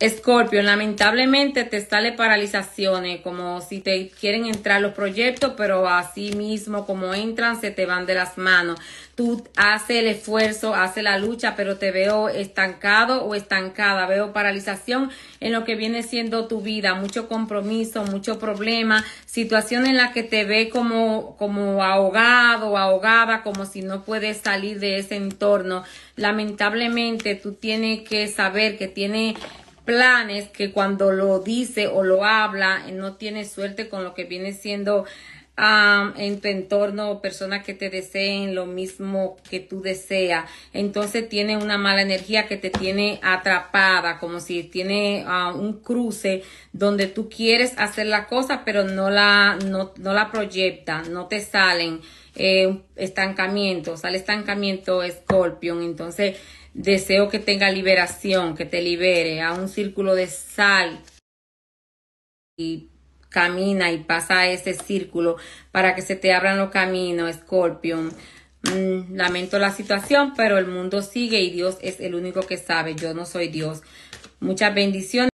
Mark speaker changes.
Speaker 1: Escorpio, lamentablemente te sale paralizaciones, como si te quieren entrar los proyectos, pero así mismo como entran se te van de las manos. Tú haces el esfuerzo, haces la lucha, pero te veo estancado o estancada. Veo paralización en lo que viene siendo tu vida, mucho compromiso, mucho problema, situación en la que te ve como, como ahogado, ahogada, como si no puedes salir de ese entorno. Lamentablemente tú tienes que saber que tiene planes que cuando lo dice o lo habla eh, no tiene suerte con lo que viene siendo en tu entorno personas que te deseen lo mismo que tú deseas. Entonces tiene una mala energía que te tiene atrapada, como si tiene ah, un cruce donde tú quieres hacer la cosa, pero no la, no, no la proyecta no te salen. Eh, estancamientos, estancamiento, sale estancamiento Scorpion. Entonces, Deseo que tenga liberación, que te libere a un círculo de sal y camina y pasa a ese círculo para que se te abran los caminos, Scorpion. Mm, lamento la situación, pero el mundo sigue y Dios es el único que sabe. Yo no soy Dios. Muchas bendiciones.